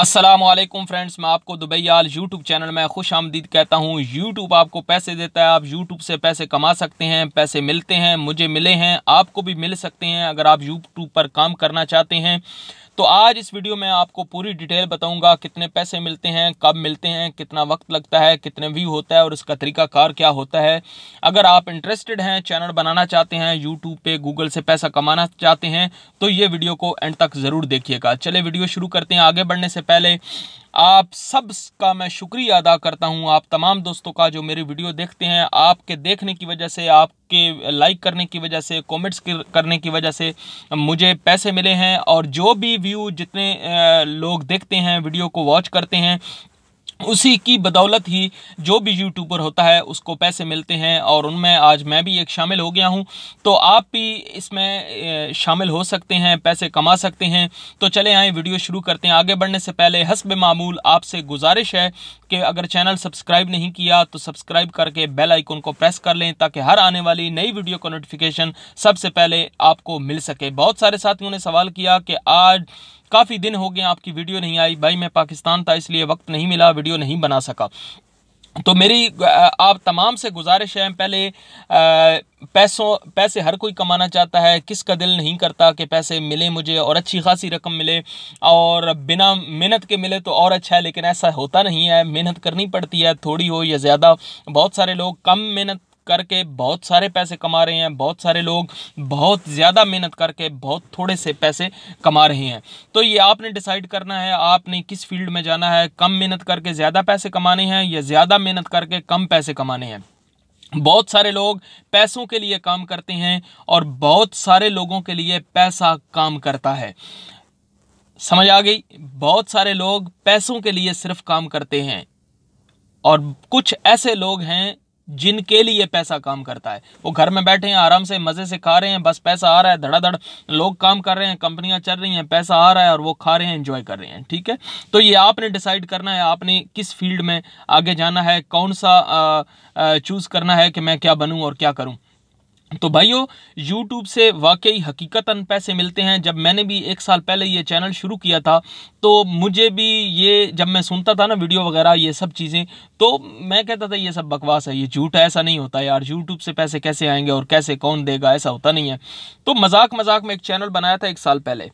Aslam friends मैं आपको Dubai आल YouTube channel में खुश आमदीद कहता हूँ यूट्यूब आपको पैसे देता है आप यूट्यूब से पैसे कमा सकते हैं पैसे मिलते हैं मुझे मिले हैं आपको भी मिल सकते हैं अगर आप यूट्यूब पर काम करना चाहते हैं तो आज इस वीडियो में आपको पूरी डिटेल बताऊंगा कितने पैसे मिलते हैं कब मिलते हैं कितना वक्त लगता है कितने व्यू होता है और इसका तरीकाकार क्या होता है अगर आप इंटरेस्टेड हैं चैनल बनाना चाहते हैं यूट्यूब पे गूगल से पैसा कमाना चाहते हैं तो ये वीडियो को एंड तक ज़रूर देखिएगा चले वीडियो शुरू करते हैं आगे बढ़ने से पहले आप सब का मैं शुक्रिया अदा करता हूँ आप तमाम दोस्तों का जो मेरी वीडियो देखते हैं आपके देखने की वजह से आपके लाइक करने की वजह से कमेंट्स करने की वजह से मुझे पैसे मिले हैं और जो भी व्यू जितने लोग देखते हैं वीडियो को वॉच करते हैं उसी की बदौलत ही जो भी यूट्यूबर होता है उसको पैसे मिलते हैं और उनमें आज मैं भी एक शामिल हो गया हूं तो आप भी इसमें शामिल हो सकते हैं पैसे कमा सकते हैं तो चले आए वीडियो शुरू करते हैं आगे बढ़ने से पहले हसब मामूल आपसे गुजारिश है कि अगर चैनल सब्सक्राइब नहीं किया तो सब्सक्राइब करके बेल आइकन को प्रेस कर लें ताकि हर आने वाली नई वीडियो का नोटिफिकेशन सबसे पहले आपको मिल सके बहुत सारे साथियों ने सवाल किया कि आज काफ़ी दिन हो गए आपकी वीडियो नहीं आई भाई मैं पाकिस्तान था इसलिए वक्त नहीं मिला वीडियो नहीं बना सका तो मेरी आप तमाम से गुजारिश है पहले पैसों पैसे हर कोई कमाना चाहता है किसका दिल नहीं करता कि पैसे मिले मुझे और अच्छी खासी रकम मिले और बिना मेहनत के मिले तो और अच्छा है लेकिन ऐसा होता नहीं है मेहनत करनी पड़ती है थोड़ी हो या ज़्यादा बहुत सारे लोग कम मेहनत करके बहुत सारे पैसे कमा रहे हैं बहुत सारे लोग बहुत ज़्यादा मेहनत करके बहुत थोड़े से पैसे कमा रहे हैं तो ये आपने डिसाइड करना है आपने किस फील्ड में जाना है कम मेहनत करके ज़्यादा पैसे कमाने हैं या ज़्यादा मेहनत करके कम पैसे कमाने हैं बहुत सारे लोग पैसों के लिए काम करते हैं और बहुत सारे लोगों के लिए पैसा काम करता है समझ आ गई बहुत सारे लोग पैसों के लिए सिर्फ काम करते हैं और कुछ ऐसे लोग हैं जिनके लिए पैसा काम करता है वो घर में बैठे हैं आराम से मज़े से खा रहे हैं बस पैसा आ रहा है धड़ाधड़ लोग काम कर रहे हैं कंपनियां चल रही हैं पैसा आ रहा है और वो खा रहे हैं इंजॉय कर रहे हैं ठीक है तो ये आपने डिसाइड करना है आपने किस फील्ड में आगे जाना है कौन सा चूज़ करना है कि मैं क्या बनूँ और क्या करूँ तो भाइयों YouTube से वाकई हकीकतन पैसे मिलते हैं जब मैंने भी एक साल पहले ये चैनल शुरू किया था तो मुझे भी ये जब मैं सुनता था ना वीडियो वगैरह ये सब चीज़ें तो मैं कहता था ये सब बकवास है ये झूठ है ऐसा नहीं होता यार YouTube से पैसे कैसे आएंगे और कैसे कौन देगा ऐसा होता नहीं है तो मजाक मजाक में एक चैनल बनाया था एक साल पहले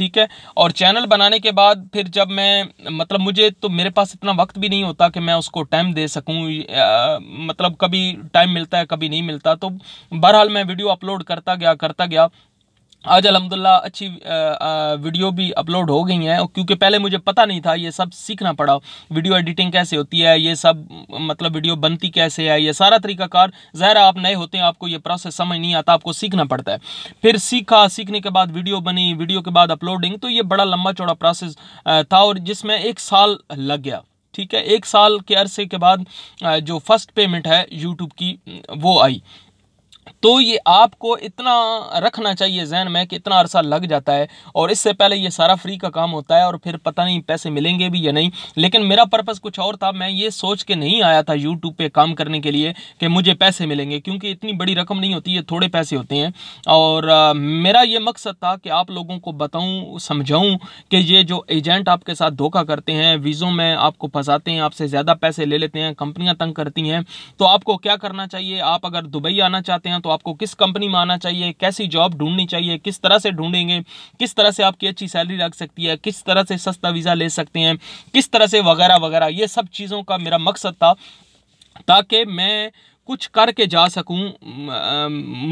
ठीक है और चैनल बनाने के बाद फिर जब मैं मतलब मुझे तो मेरे पास इतना वक्त भी नहीं होता कि मैं उसको टाइम दे सकूँ मतलब कभी टाइम मिलता है कभी नहीं मिलता तो बहरहाल मैं वीडियो अपलोड करता गया करता गया आज अलहमदिल्ला अच्छी वीडियो भी अपलोड हो गई हैं क्योंकि पहले मुझे पता नहीं था ये सब सीखना पड़ा वीडियो एडिटिंग कैसे होती है ये सब मतलब वीडियो बनती कैसे है ये सारा तरीकाकार ज़ाहिर आप नए होते हैं आपको ये प्रोसेस समझ नहीं आता आपको सीखना पड़ता है फिर सीखा सीखने के बाद वीडियो बनी वीडियो के बाद अपलोडिंग तो ये बड़ा लंबा चौड़ा प्रोसेस था और जिसमें एक साल लग गया ठीक है एक साल के अरसे के बाद जो फर्स्ट पेमेंट है यूट्यूब की वो आई तो ये आपको इतना रखना चाहिए जहन में कि इतना अरसा लग जाता है और इससे पहले ये सारा फ्री का काम होता है और फिर पता नहीं पैसे मिलेंगे भी या नहीं लेकिन मेरा पर्पज़ कुछ और था मैं ये सोच के नहीं आया था यूट्यूब पे काम करने के लिए कि मुझे पैसे मिलेंगे क्योंकि इतनी बड़ी रकम नहीं होती है थोड़े पैसे होते हैं और आ, मेरा ये मकसद था कि आप लोगों को बताऊँ समझाऊँ कि ये जो एजेंट आपके साथ धोखा करते हैं वीज़ों में आपको फंसाते हैं आपसे ज़्यादा पैसे ले लेते हैं कंपनियाँ तंग करती हैं तो आपको क्या करना चाहिए आप अगर दुबई आना चाहते हैं तो तो आपको किस कंपनी में आना चाहिए कैसी जॉब ढूंढनी चाहिए किस तरह से ढूंढेंगे किस तरह से आपकी अच्छी सैलरी लग सकती है किस तरह से सस्ता वीज़ा ले सकते हैं किस तरह से वगैरह वगैरह ये सब चीज़ों का मेरा मकसद था ताकि मैं कुछ करके जा सकूं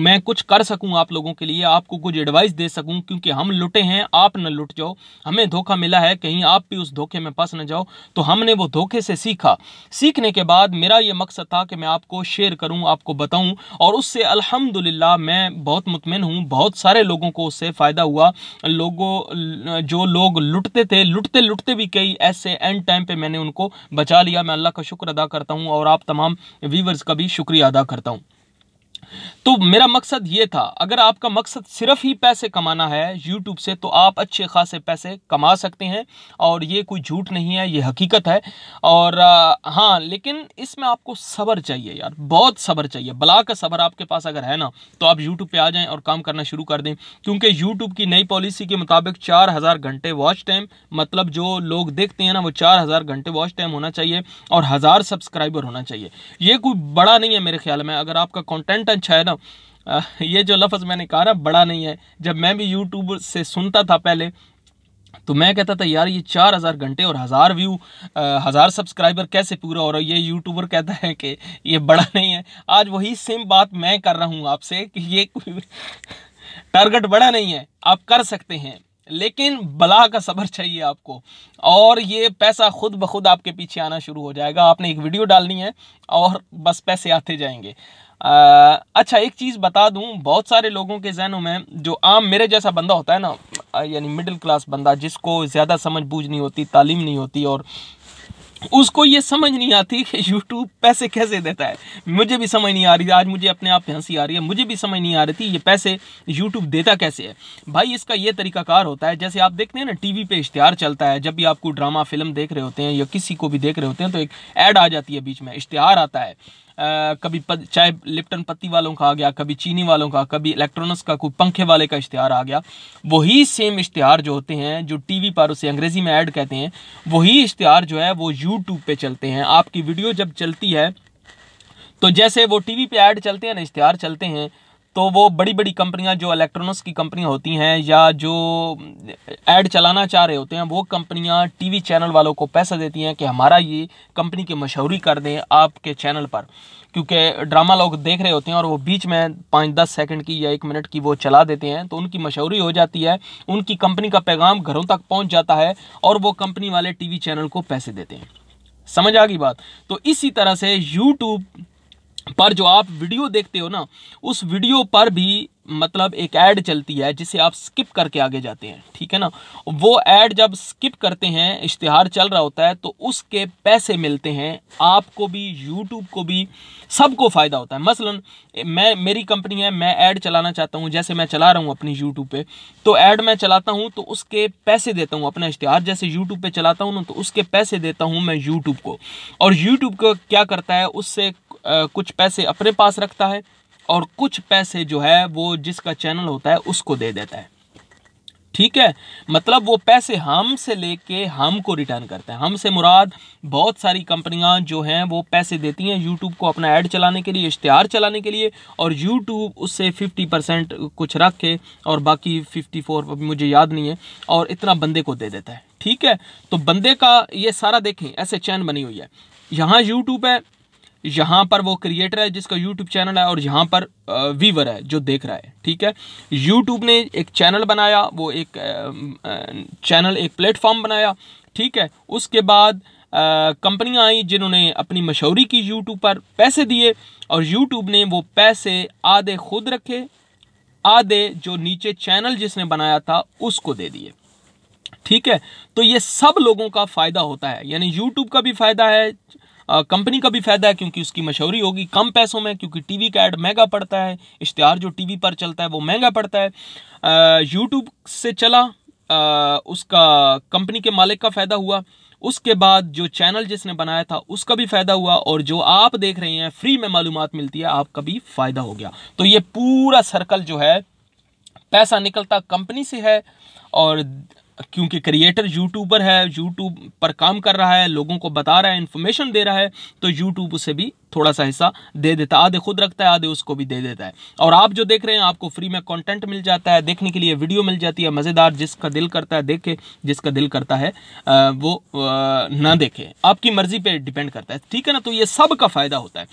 मैं कुछ कर सकूं आप लोगों के लिए आपको कुछ एडवाइस दे सकूं क्योंकि हम लुटे हैं आप न लुट जाओ हमें धोखा मिला है कहीं आप भी उस धोखे में फंस न जाओ तो हमने वो धोखे से सीखा सीखने के बाद मेरा ये मकसद था कि मैं आपको शेयर करूं आपको बताऊं और उससे अल्हम्दुलिल्लाह मैं बहुत मुतमिन हूँ बहुत सारे लोगों को उससे फ़ायदा हुआ लोगों जो लोग लुटते थे लुटते लुटते भी कई ऐसे एंड टाइम पर मैंने उनको बचा लिया मैं अल्लाह का शुक्र अदा करता हूँ और आप तमाम व्यूवर्स का भी शुक्र शुक्रिया अदा करता हूँ तो मेरा मकसद ये था अगर आपका मकसद सिर्फ ही पैसे कमाना है यूट्यूब से तो आप अच्छे खासे पैसे कमा सकते हैं और ये कोई झूठ नहीं है ये हकीकत है और आ, हाँ लेकिन इसमें आपको सब्र चाहिए यार बहुत सब्र चाहिए बला का सब्र आपके पास अगर है ना तो आप यूट्यूब पर आ जाएं और काम करना शुरू कर दें क्योंकि यूट्यूब की नई पॉलिसी के मुताबिक चार हज़ार घंटे वॉच टाइम मतलब जो लोग देखते हैं ना वो चार हज़ार घंटे वॉच टाइम होना चाहिए और हज़ार सब्सक्राइबर होना चाहिए ये कोई बड़ा नहीं है मेरे ख्याल में अगर आपका कॉन्टेंट अच्छा है ना ये जो लफ्ज़ मैंने कहा ना बड़ा नहीं है जब मैं भी यूट्यूब से सुनता था पहले तो मैं कहता था यार ये चार हज़ार घंटे और हज़ार व्यू हज़ार सब्सक्राइबर कैसे पूरा हो रहा है ये यूट्यूबर कहता है कि ये बड़ा नहीं है आज वही सेम बात मैं कर रहा हूँ आपसे कि ये टारगेट बड़ा नहीं है आप कर सकते हैं लेकिन बला का सबर चाहिए आपको और ये पैसा खुद ब खुद आपके पीछे आना शुरू हो जाएगा आपने एक वीडियो डालनी है और बस पैसे आते जाएंगे आ, अच्छा एक चीज़ बता दूं बहुत सारे लोगों के जहनों में जो आम मेरे जैसा बंदा होता है ना यानी मिडिल क्लास बंदा जिसको ज़्यादा समझ बूझ नहीं होती तालीम नहीं होती और उसको ये समझ नहीं आती कि यूट्यूब पैसे कैसे देता है मुझे भी समझ नहीं आ रही आज मुझे अपने आप हंसी आ रही है मुझे भी समझ नहीं आ रही थी ये पैसे यूट्यूब देता कैसे है भाई इसका ये तरीकाकार होता है जैसे आप देखते हैं ना टीवी पे इश्तहार चलता है जब भी आपको ड्रामा फिल्म देख रहे होते हैं या किसी को भी देख रहे होते हैं तो एक ऐड आ जाती है बीच में इश्तहार आता है कभी पद चाहे लिप्टन पत्ती वालों का आ गया कभी चीनी वालों का कभी इलेक्ट्रॉनिक्स का कोई पंखे वाले का इश्तहार आ गया वही सेम इश्तहार जो होते हैं जो टीवी पर उसे अंग्रेज़ी में ऐड कहते हैं वही इश्तहार जो है वो यूट्यूब पर चलते हैं आपकी वीडियो जब चलती है तो जैसे वो टीवी पे ऐड चलते हैं ना इश्तहार चलते हैं तो वो बड़ी बड़ी कंपनियां जो इलेक्ट्रॉनिक्स की कंपनियां होती हैं या जो ऐड चलाना चाह रहे होते हैं वो कंपनियां टीवी चैनल वालों को पैसा देती हैं कि हमारा ये कंपनी की मशहूरी कर दें आपके चैनल पर क्योंकि ड्रामा लोग देख रहे होते हैं और वो बीच में पाँच दस सेकंड की या एक मिनट की वो चला देते हैं तो उनकी मशहूरी हो जाती है उनकी कंपनी का पैगाम घरों तक पहुँच जाता है और वो कंपनी वाले टी चैनल को पैसे देते हैं समझ आ गई बात तो इसी तरह से यूट्यूब पर जो आप वीडियो देखते हो ना उस वीडियो पर भी मतलब एक ऐड चलती है जिसे आप स्किप करके आगे जाते हैं ठीक है ना वो ऐड जब स्किप करते हैं इश्तहार चल रहा होता है तो उसके पैसे मिलते हैं आपको भी यूट्यूब को भी सबको फ़ायदा होता है मसलन मैं मेरी कंपनी है मैं ऐड चलाना चाहता हूँ जैसे मैं चला रहा हूँ अपनी यूट्यूब पर तो ऐड मैं चलाता हूँ तो उसके पैसे देता हूँ अपना इश्तहार जैसे यूट्यूब पर चलाता हूँ ना तो उसके पैसे देता हूँ मैं यूट्यूब को और यूट्यूब को क्या करता है उससे कुछ पैसे अपने पास रखता है और कुछ पैसे जो है वो जिसका चैनल होता है उसको दे देता है ठीक है मतलब वो पैसे हम से लेके हमको रिटर्न करते हैं हमसे मुराद बहुत सारी कंपनियां जो हैं वो पैसे देती हैं यूट्यूब को अपना ऐड चलाने के लिए इश्तहार चलाने के लिए और यूट्यूब उससे 50 परसेंट कुछ रख के और बाकी 54 मुझे याद नहीं है और इतना बंदे को दे देता है ठीक है तो बंदे का ये सारा देखें ऐसे चैन बनी हुई है यहाँ यूट्यूब है यहाँ पर वो क्रिएटर है जिसका यूट्यूब चैनल है और यहाँ पर वीवर है जो देख रहा है ठीक है यूट्यूब ने एक चैनल बनाया वो एक चैनल एक प्लेटफॉर्म बनाया ठीक है उसके बाद कंपनियां आई जिन्होंने अपनी मशहूरी की यूट्यूब पर पैसे दिए और यूट्यूब ने वो पैसे आधे खुद रखे आधे जो नीचे चैनल जिसने बनाया था उसको दे दिए ठीक है तो ये सब लोगों का फ़ायदा होता है यानी यूट्यूब का भी फ़ायदा है कंपनी का भी फायदा है क्योंकि उसकी मशहूरी होगी कम पैसों में क्योंकि टीवी का एड महंगा पड़ता है इश्तहार जो टीवी पर चलता है वो महंगा पड़ता है यूट्यूब से चला आ, उसका कंपनी के मालिक का फ़ायदा हुआ उसके बाद जो चैनल जिसने बनाया था उसका भी फ़ायदा हुआ और जो आप देख रहे हैं फ्री में मालूम मिलती है आपका भी फ़ायदा हो गया तो ये पूरा सर्कल जो है पैसा निकलता कंपनी से है और क्योंकि क्रिएटर यूट्यूबर है यूट्यूब पर काम कर रहा है लोगों को बता रहा है इन्फॉर्मेशन दे रहा है तो यूट्यूब उसे भी थोड़ा सा हिस्सा दे देता है आधे खुद रखता है आधे उसको भी दे देता है और आप जो देख रहे हैं आपको फ्री में कंटेंट मिल जाता है देखने के लिए वीडियो मिल जाती है मज़ेदार जिसका दिल करता है देखे जिसका दिल करता है वो ना देखे आपकी मर्जी पर डिपेंड करता है ठीक है ना तो ये सब का फ़ायदा होता है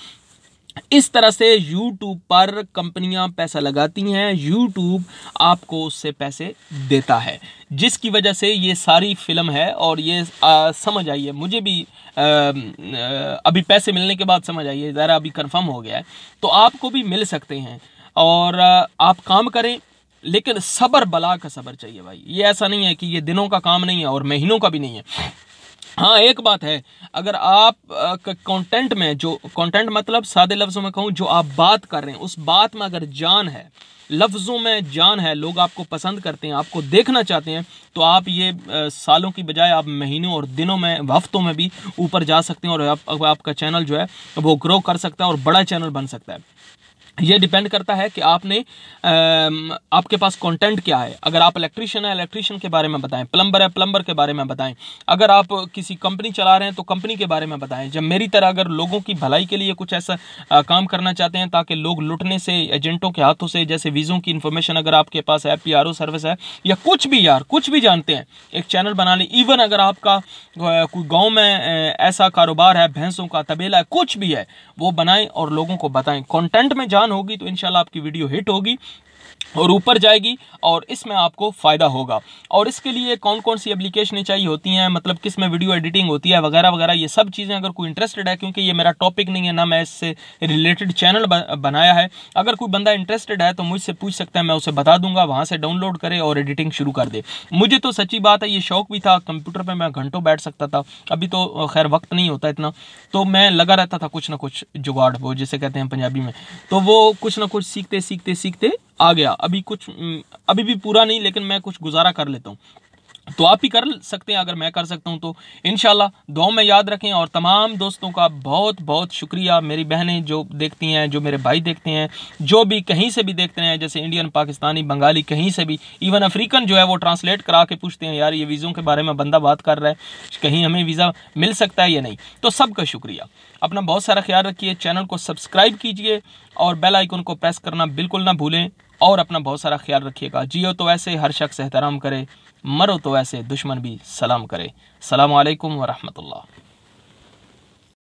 इस तरह से YouTube पर कंपनियां पैसा लगाती हैं YouTube आपको उससे पैसे देता है जिसकी वजह से ये सारी फिल्म है और ये आ, समझ आई है मुझे भी आ, अभी पैसे मिलने के बाद समझ आई है ज़रा अभी कंफर्म हो गया है तो आपको भी मिल सकते हैं और आप काम करें लेकिन सब्र बला का सब्र चाहिए भाई ये ऐसा नहीं है कि ये दिनों का काम नहीं है और महीनों का भी नहीं है हाँ एक बात है अगर आप कंटेंट में जो कंटेंट मतलब सादे लफ्ज़ों में कहूँ जो आप बात कर रहे हैं उस बात में अगर जान है लफ्ज़ों में जान है लोग आपको पसंद करते हैं आपको देखना चाहते हैं तो आप ये सालों की बजाय आप महीनों और दिनों में हफ्तों में भी ऊपर जा सकते हैं और आप, आपका चैनल जो है वो ग्रो कर सकता है और बड़ा चैनल बन सकता है ये डिपेंड करता है कि आपने आपके पास कंटेंट क्या है अगर आप इलेक्ट्रिशियन है इलेक्ट्रिशियन के बारे में बताएं प्लम्बर है प्लम्बर के बारे में बताएं अगर आप किसी कंपनी चला रहे हैं तो कंपनी के बारे में बताएं जब मेरी तरह अगर लोगों की भलाई के लिए कुछ ऐसा आ, काम करना चाहते हैं ताकि लोग लुटने से एजेंटों के हाथों से जैसे वीज़ों की इन्फॉर्मेशन अगर आपके पास है पी सर्विस है या कुछ भी यार कुछ भी जानते हैं एक चैनल बना लें इवन अगर आपका कोई गाँव में ऐसा कारोबार है भैंसों का तबेला है कुछ भी है वो बनाएँ और लोगों को बताएँ कॉन्टेंट में जान आसान होगी तो इनशाला आपकी वीडियो हिट होगी और ऊपर जाएगी और इसमें आपको फ़ायदा होगा और इसके लिए कौन कौन सी एप्लीकेशनें चाहिए होती हैं मतलब किस में वीडियो एडिटिंग होती है वगैरह वगैरह ये सब चीज़ें अगर कोई इंटरेस्टेड है क्योंकि ये मेरा टॉपिक नहीं है ना मैं इससे रिलेटेड चैनल बनाया है अगर कोई बंदा इंटरेस्टेड है तो मुझसे पूछ सकता है मैं उसे बता दूंगा वहाँ से डाउनलोड करे और एडिटिंग शुरू कर दे मुझे तो सच्ची बात है ये शौक भी था कंप्यूटर पर मैं घंटों बैठ सकता था अभी तो खैर वक्त नहीं होता इतना तो मैं लगा रहता था कुछ ना कुछ जुगाड़ वो जिसे कहते हैं पंजाबी में तो वो कुछ ना कुछ सीखते सीखते सीखते आ गया अभी कुछ हम्म, अभी भी पूरा नहीं लेकिन मैं कुछ गुजारा कर लेता हूँ तो आप ही कर सकते हैं अगर मैं कर सकता हूं तो इन दुआ में याद रखें और तमाम दोस्तों का बहुत बहुत शुक्रिया मेरी बहनें जो देखती हैं जो मेरे भाई देखते हैं जो भी कहीं से भी देखते हैं जैसे इंडियन पाकिस्तानी बंगाली कहीं से भी इवन अफ्रीकन जो है वो ट्रांसलेट करा के पूछते हैं यार ये वीज़ों के बारे में बंदा बात कर रहा है कहीं हमें वीज़ा मिल सकता है या नहीं तो सबका शुक्रिया अपना बहुत सारा ख्याल रखिए चैनल को सब्सक्राइब कीजिए और बेल आइकन को प्रेस करना बिल्कुल ना भूलें और अपना बहुत सारा ख्याल रखिएगा जियो तो ऐसे हर शख्स एहतराम करे मरो तो ऐसे दुश्मन भी सलाम करे सलामकुम वरहमल्ला